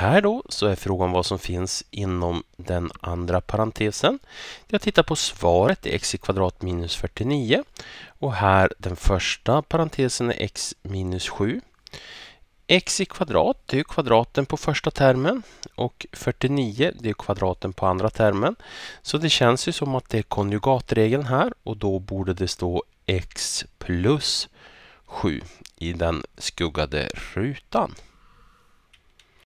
här då så är frågan vad som finns inom den andra parentesen. Jag tittar på svaret, det är x i kvadrat minus 49 och här den första parentesen är x minus 7. x i kvadrat, det är kvadraten på första termen och 49 det är kvadraten på andra termen. Så det känns ju som att det är konjugatregeln här och då borde det stå x plus 7 i den skuggade rutan.